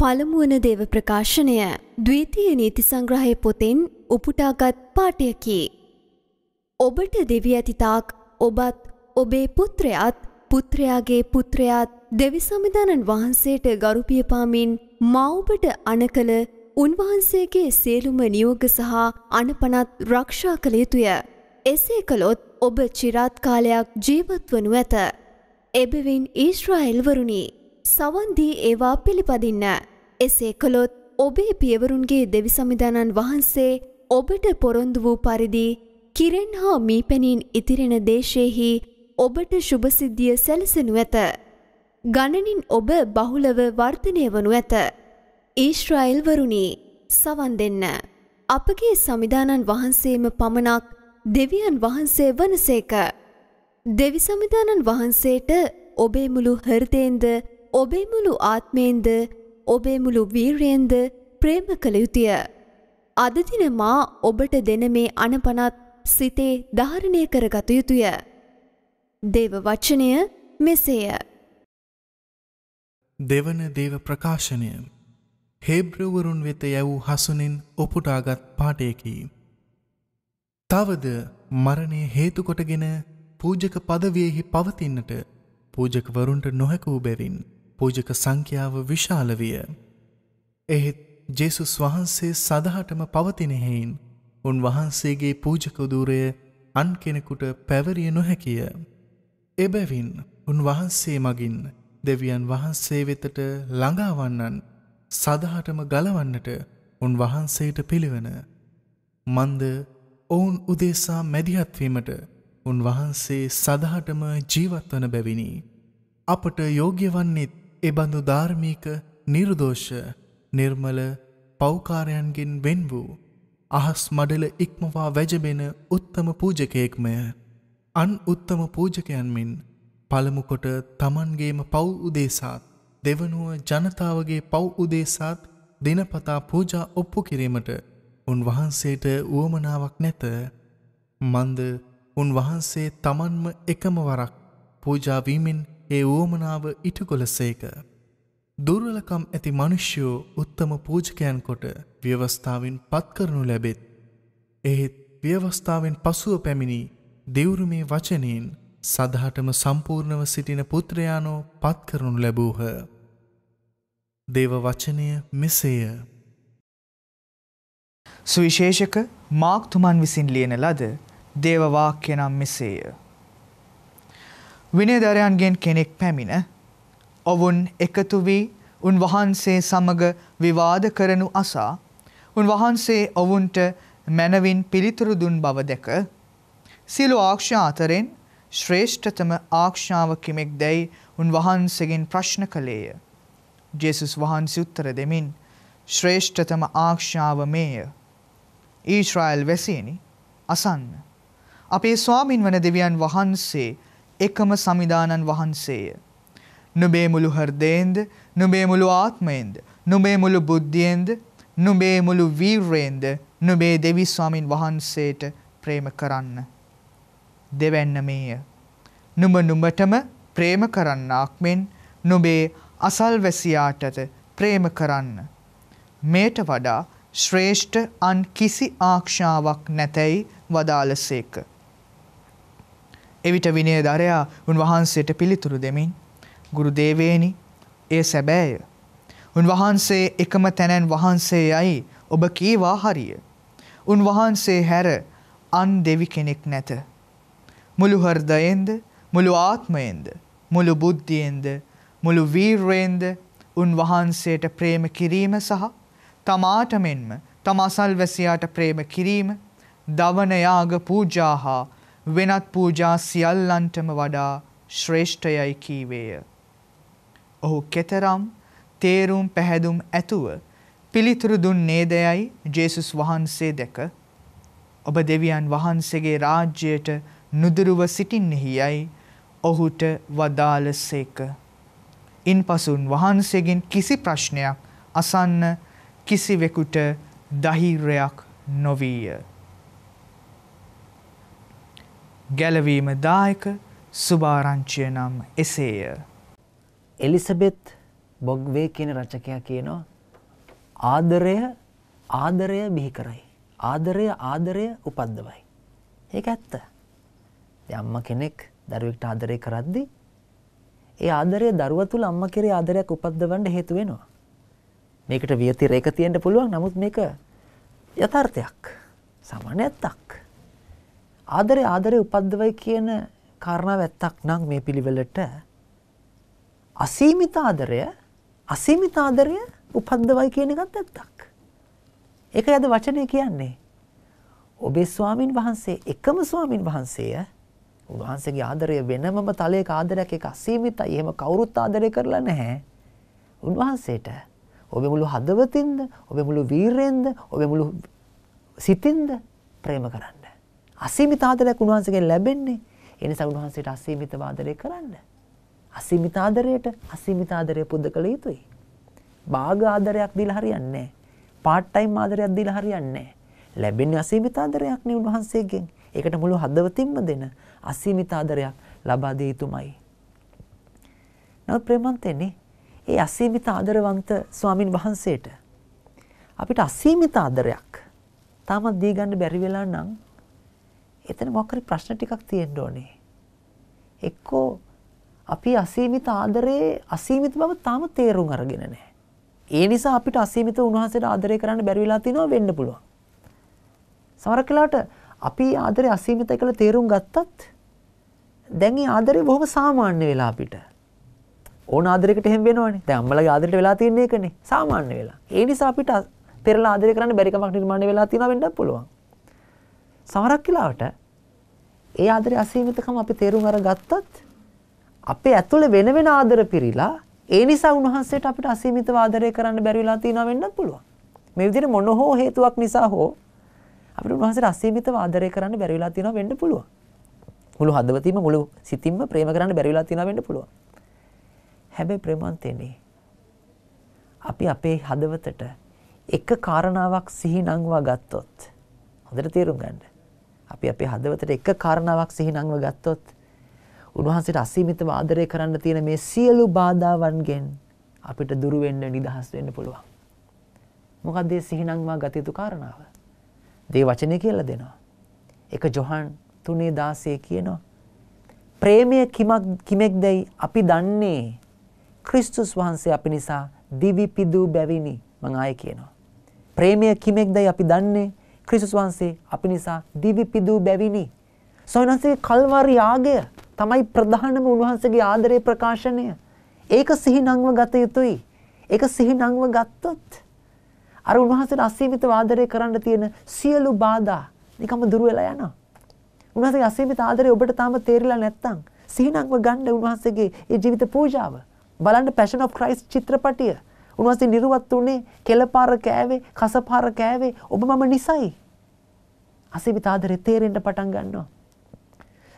පළමුුවන දේව ප්‍රකාශනය දවීතිය නීති සංග්‍රහය පොතෙන් උපුටාගත් පාටයකි. ඔබට දෙවි ඇතිතාක් ඔබත් ඔබේ පුත්‍රයත් පුත්‍රයාගේ පුත්‍රයාත් දෙවි සමිධානන් වහන්සේට ගරුපියපාමින් මව්බට අනකළ උන්වහන්සේගේ සේලුම නියෝග සහ අනපනත් රක්ෂා කළ යුතුය. එසේ කළොත් ඔබ චිරාත් කාලයක් ජීවත්වනු ඇත. එබවින් ඊශ්‍රායිල්වරුණි සවන්දී ඒවා පිළිපදින්න. එසේ කළොත් ඔබේ පියවරුන්ගේ දෙවි සමිධානන් වහන්සේ ඔබට පොරොන්දු වූ පරිදි කිරෙන් හා මීපැනින් ඉතිරෙන දේශයෙහි ඔබට ශුභසිද්ධිය සැලසෙනු ඇත. ගණනින් ඔබ බහුලව වර්ධනය වනු ඇත. ඊශ්‍රයිල්වරුණි සවන් දෙන්න. අපගේ සමිධානන් වහන්සේම පමණක් දෙවියන් වහන්සේ වනසේක. දෙවි සමිධානන් වහන්සේට ඔබේ මුළු හර්දයෙන්ද ඔබේ මුළු ආත්මයෙන්ද ඔබේ මුළු වීර්යෙන්ද ප්‍රේම කළ යුතුය. අදදින මා ඔබට දෙන මේ අනපනත් සිතේ ධාරණය කරගත යුතුය. දේව වචනය මෙසේය. දෙවන දේව ප්‍රකාශනය හේබ්‍රවරුන් වෙත යැවූ හසුනින් ඔපුටාගත් පාටයකි. තවද මරණය හේතුකොටගෙන පූජක පදවියෙහි පවතින්නට පූජකවරුන්ට නොහැකූ බැවින්. පූජක සංඛ්‍යාව විශාල විය. එහෙත් ජෙසුස් වහන්සේ සදහටම පවතිනෙහෙයින් උන්වහන්සේගේ පූජකදූරය අන් කෙනෙකුට පැවරිය නොහැකිය. එබැවින් උන්වහන්සේ මගින් දෙවියන් වහන්සේ වෙතට ළඟාවන්නන් සදහටම ගලවන්නට උන්වහන්සේට පිළිවන. මන්ද ඔවුන් උදෙසා මැදිහත්වීමට උන්වහන්සේ සදහටම ජීවත්වන බැවිනි. අපට යෝග්‍ය වන්නේත් එබඳු ධාර්මික නිර්දෝෂ නිර්මල පෞකාරයන්ගෙන් වෙන් වූ අහස් මඩල ඉක්මවා වැජබෙන උත්තම පූජකයෙක්මය අන් උත්තම පූජකයන් මෙන් පළමුකොට තමන්ගේම පව් උදේසාත් දෙවනුව ජනතාවගේ පව් උදේසාත් දෙනපතා පූජා ඔප්පු කිරීමට උන්වහන්සේට වුවමනාවක් නැත මන්ද උන්වහන්සේ තමන්ම එකම වරක් පූජාවීමෙන් ඒ වුවමනාව ඉටුකොළ සේක. දුර්වලකම් ඇති මනුෂ්‍යෝ උත්තම පූජකයන් කොට ව්‍යවස්ථාවෙන් පත්කරනු ලැබෙත්. එහෙත් ව්‍යවස්ථාවෙන් පසුව පැමිණි දෙවුරුමේ වචනයෙන් සදහටම සම්පූර්ණව සිටින පුත්‍රයානෝ පත්කරනු ලැබූහ. දේව වචනය මෙසේය. සුවිශේෂක මාක්තුමන් විසින් ලියන ලද දේවවාක්‍ය නම් මෙසේය. විනයධරයන්ගෙන් කෙනෙක් පැමිණ ඔවුන් එකතු වී උන්වහන්සේ සමග විවාද කරනු අසා උන්වහන්සේ ඔවුන්ට මැනවින් පිළිතුරු දුන් බව දැක සියලු ආක්ෂා අතරෙන් ශ්‍රේෂ්ඨතම ආක්ෂාව කිමෙක් දැයි උන්වහන්සේගෙන් ප්‍රශ්න කළේය. ජෙසුස් වහන්සේ උත්තර දෙමින් ශ්‍රේෂ්ඨතම ආක්ෂාව මේය. ඊශ්‍රායල් වැසියනි අසන්න. අපේ ස්වාමින් වන දෙවියන් වහන්සේ එකම සමිදානන් වහන්සේය. නුබේ මුළු හර්දයෙන්ද නුබේ මුළු ආත්මයෙන්ද නුබේ මුළු බුද්ධියෙන්ද නුබේ මුළු වීර්යෙන්ද නුබේ දෙවි ස්වාමින් වහන්සේට ප්‍රේම කරන්න. දෙවැන්න මේය. නුඹ නුඹටම ප්‍රේම කරන්නාක් මෙන් නුබේ අසල්වැසියාටද ප්‍රේම කරන්න. මේට වඩා ශ්‍රේෂ්ඨ අන් කිසි ආක්ෂාවක් නැතැයි වදාළසේක. එවිට විනයධරයා උන්වහන්සේට පිළිතුරු දෙමින් ගුරු දේවේනි ඒ සැබෑය උන්වහන්සේ එකම තැනැන් වහන්සේ යයි ඔබ කීවා හරිය උන්වහන්සේ හැර අන් දෙවි කෙනෙක් නැත මුළු හර්දයෙන්ද මුළු ආත්මයෙන්ද මුළු බුද්ධියෙන්ද මුළු වීර්යෙන්ද උන්වහන්සේට ප්‍රේම කිරීම සහ තමාට මෙන්ම තම අසල්වැසියාට ප්‍රේම කිරීම දවන යාග පූජා හා වෙනත් පූජා සියල්ලන්ටම වඩා ශ්‍රේෂ්ඨයයි කීවේය. ඔහු කෙතරම් තේරුම් පැහැදුම් ඇතුව පිළිතුරු දුන්නේ දෙයයි ජේසුස් වහන්සේ දැක ඔබ දෙවියන් වහන්සේගේ රාජ්‍යයට නුදුරුව සිටින්නෙහි යයි ඔහුට වදාළසේක. ඉන්පසුන් වහන්සේගෙන් කිසි ප්‍රශ්නයක් අසන්න කිසිවෙකුට දහිරයක් නොවීය. ගැලවීම දායක සුභාරංචිය නම් එසේය. එලිසබෙත් බොග්වේ කියන රචකයා කියනවා ආදරය ආදරය බිහි කරයි. ආදරය ආදරය උපද්දවයි. ඒක ඇත්ත. අම්ම කෙනෙක් දරුවෙක්ට ආදරය කරද්දි ඒ ආදරය දරුව තුළ අම්ම කෙරේ ආදරයක් උපද්දවන්න හේතු වෙනවා. මේකට වියතිරේක තියෙන්න පුළුවන්. නමුත් මේක යථාර්ථයක්. සමාන ඇත්තක්. ආදරේ ආදරේ උපද්දවයි කියන කාරණාව ඇත්තක් නම් මේ පිළිවෙලට අසීමිත ආදරය අසීමිත ආදරය උපද්දවයි කියන එකත් ඇත්තක්. ඒකයි අද වචනේ කියන්නේ. ඔබේ ස්වාමින් වහන්සේ එකම ස්වාමින් වහන්සේය උන්වහන්සේගේ ආදරය වෙනමම තලයක ආදරයක් එක අසීමිතයි. එහෙම කවුරුත් ආදරය කරලා නැහැ. උන්වහන්සේට ඔබේ මුළු හදවතින්ද, ඔබේ මුළු වීරයෙන්ද, ඔබේ මුළු සිතින්ද ප්‍රේම කරන්න. අසීමිත ආදරයක් උන්වහන්සේගෙන් ලැබෙන්නේ. ඒ නිසා උන්වහන්සේට අසීමිත ආදරය කරන්න. අසීමිත ආදරයට අසීමිත ආදරය පුද කළ යුතුයි. භාග ආදරයක් දීලා හරියන්නේ නැහැ. පාට් ටයිම් ආදරයක් දීලා හරියන්නේ නැහැ. ලැබෙන්නේ අසීමිත ආදරයක් නේ උන්වහන්සේගෙන්. ඒකට මුළු හදවතින්ම දෙන අසීමිත ආදරයක් ලබා දිය යුතුමයි. නමුත් ප්‍රේමන්තෙනි, ඒ අසීමිත ආදරවන්ත ස්වාමින් වහන්සේට අපිට අසීමිත ආදරයක් තාමත් දී ගන්න බැරි වෙලා නම් එතන මොකක් හරි ප්‍රශ්න ටිකක් තියෙන්න ඕනේ. එක්කෝ අපි අසීමිත ආදරේ අසීමිත බව තාම තේරුම් අරගෙන නැහැ. ඒ නිසා අපිට අසීමිත උන්වහන්සේට ආදරය කරන්න බැරි වෙලා තිනවා වෙන්න පුළුවන්. සමහර කාලට අපි ආදරේ අසීමිතයි කියලා තේරුම් ගත්තත් දැන් ඒ ආදරේ බොහොම සාමාන්‍ය වෙලා අපිට. ඕන ආදරයකට එහෙම වෙනවනේ. දැන් අම්මලාගේ ආදරයට වෙලා තියෙන එකනේ සාමාන්‍ය වෙලා. ඒ නිසා අපිට පෙරලා ආදරය කරන්න බැරි කමක් නිර්මාණය වෙලා තියෙනවා වෙන්නත් පුළුවන්. සමහරක් වෙලාවට ඒ ආදරේ අසීමිතකම අපි තේරුම් අරගත්තත් අපේ ඇතුලේ වෙන වෙන ආදර පිරීලා ඒ නිසා උන්වහන්සේට අපිට අසීමිතව ආදරය කරන්න බැරි වෙලා තියෙනවා වෙන්නත් පුළුවන්. මේ විදිහට මොන හෝ හේතුවක් නිසා හෝ අපිට උන්වහන්සේට අසීමිතව ආදරය කරන්න බැරි වෙලා තියෙනවා වෙන්න පුළුවන්. මුළු හදවතින්ම මුළු සිතින්ම ප්‍රේම කරන්න බැරි වෙලා තියෙනවා වෙන්න පුළුවන්. හැබැයි ප්‍රේමන්තේනේ අපි අපේ හදවතට එක කාරණාවක් සිහි නංවා ගත්තොත් හොඳට තේරුම් ගන්න. අපි අපේ හදවතට එක කාරණාවක් සිහිනංව ගත්තොත් උන්වහන්සේට අසීමිතව ආදරය කරන්න තියෙන මේ සියලු බාධාවන්ගෙන් අපිට දුරු වෙන්න නිදහස් වෙන්න පුළුවන්. මොකක්ද මේ සිහිනංව ගත යුතු කාරණාව? දේ වචනේ කියලා දෙනවා. එක ජොහන් 3:16 කියනවා. ප්‍රේමය කිමක් කිමෙක්දයි අපි දන්නේ ක්‍රිස්තුස් වහන්සේ අපි නිසා දිවි පිදූ බැවිනි මං ආයෙ කියනවා. ප්‍රේමය කිමෙක්දයි අපි දන්නේ ක්‍රිස්තුස් වහන්සේ අපි නිසා දිවි පිදූ බැවිනි. සොයනන්සේ කල්වාරි යාගය තමයි ප්‍රධානම උන්වහන්සේගේ ආදරේ ප්‍රකාශනය. ඒක සිහිනංව ගත යුතුයි. ඒක සිහිනංව ගත්තොත් අර උන්වහන්සේට අසීමිත ආදරය කරන්න තියෙන සියලු බාධා නිකම්ම දුර වෙලා යනවා. උන්වහන්සේ අසීමිත ආදරේ ඔබට තාම තේරිලා නැත්තම් සිහිනංව ගන්න උන්වහන්සේගේ ඒ ජීවිත පූජාව බලන්න Passion of Christ චිත්‍රපටිය උන්වහන්සේ නිර්වත් උනේ කෙලපාර කෑවේ, කසපාර කෑවේ ඔබ මම නිසයි. අසීමිත ආදරේ තේරෙන්න පටන් ගන්නවා.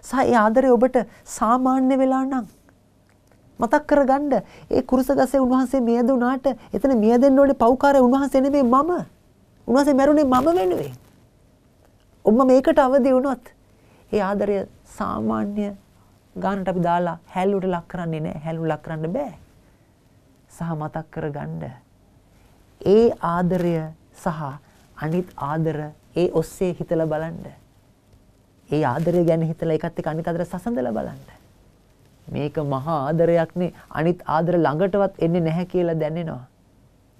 සහ ඒ ආදරේ ඔබට සාමාන්‍ය වෙලා නම් මතක් කරගන්න ඒ කුරුසගසේ උන්වහන්සේ මියද උනාට එතන මියදෙන්න ඕනේ පව්කාරය උන්වහන්සේ නෙමෙයි මම. උන්වහන්සේ මැරුණේ මම වෙනුවෙන්. ඔබ මේකට අවදි වුණොත් ඒ ආදරය සාමාන්‍ය ගානට අපි දාලා හැල්ලුට ලක් කරන්නේ නැහැ. හැල්ලු ලක් කරන්න බෑ. සහ මතක් කරගන්න. ඒ ආදරය සහ අනිත් ආදර ඒ ඔස්සේ හිතලා බලන්න. ඒ ආදරය ගැන හිතලා එකත් එක්ක අනිත් ආදර සසඳලා බලන්න. මේක මහා ආදරයක්නේ අනිත් ආදර ළඟටවත් එන්නේ නැහැ කියලා දැනෙනවා.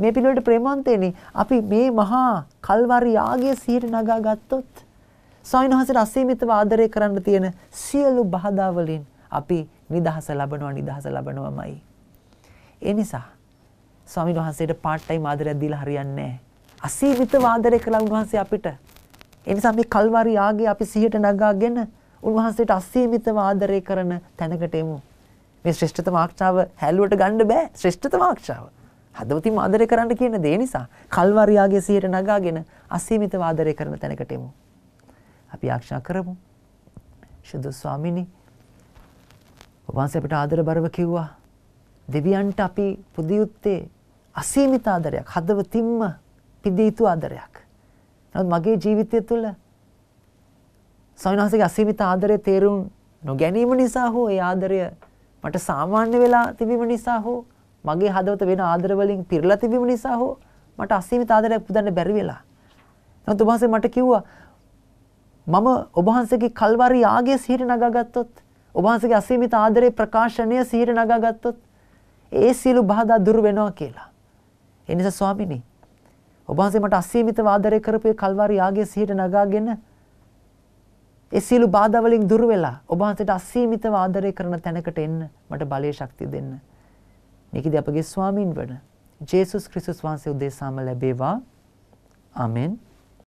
මේ පිළිවෙලට ප්‍රේමවන්තේනි අපි මේ මහා කල්වරි යාගයේ සිහිට නගා ගත්තොත් ස්වාමීන් වහන්සේට අසීමිතව ආදරය කරන්න තියෙන සියලු බාධා වලින් අපි නිදහස ලබනවා නිදහස ලබනවාමයි. ඒ නිසා ස්වාමීන් වහන්සේට part time ආදරයක් දීලා හරියන්නේ නැහැ. අසීමිත ආදරය කළා උන්වහන්සේ අපිට. ඒ නිසා මේ කල්වාරි ආගේ අපි සිහියට නගාගෙන උන්වහන්සේට අසීමිතව ආදරය කරන තැනකට එමු. මේ ශ්‍රේෂ්ඨතම ආක්ෂාව හැලුවට ගන්න බෑ. ශ්‍රේෂ්ඨතම ආක්ෂාව. හදවතින් ආදරය කරන්න කියන දේ නිසා කල්වාරි ආගේ සිහියට නගාගෙන අසීමිතව ආදරය කරන තැනකට එමු. අපි ආක්ෂා කරමු. ශුද්ධ ස්වාමිනී ඔබ වහන්සේ අපිට ආදරබරව කිව්වා දෙවියන්ට අපි පුදියුත්තේ අසීමිත ආදරයක් හදවතින්ම පිදිය යුතු ආදරයක්. නමුත් මගේ ජීවිතය තුළ සවිනාසගේ අසීමිත ආදරය තේරුම් නොගැනීම නිසා හෝ ඒ ආදරය මට සාමාන්‍ය වෙලා තිබීම නිසා හෝ මගේ හදවත වෙන ආදරවලින් පිරලා තිබීම නිසා හෝ මට අසීමිත ආදරයක් පුදන්න බැරි වෙලා. නමුත් ඔබ මට කිව්වා මම ඔබහන්සගේ කල්වරි යාගේ සිහිට නගා ගත්තොත් ඔබහන්සගේ අසීමිත ආදරේ ප්‍රකාශනය සිහිට නගා ගත්තොත් ඒ සියලු බාධා දුරු වෙනවා කියලා. ඒ නිසා ස්වාමීනි ඔබ වහන්සේ මට අසීමිතව ආදරය කරපු කල්වාරි යාගයේ සිහිට නගාගෙන ඒ සියලු බාධා වලින් දුර වෙලා ඔබ වහන්සේට අසීමිතව ආදරය කරන තැනකට එන්න මට බලයේ ශක්තිය දෙන්න. මේකදී අපගේ ස්වාමින් වන ජේසුස් ක්‍රිස්තුස් වහන්සේ උදෙසාම ලැබේවා. ආමෙන්.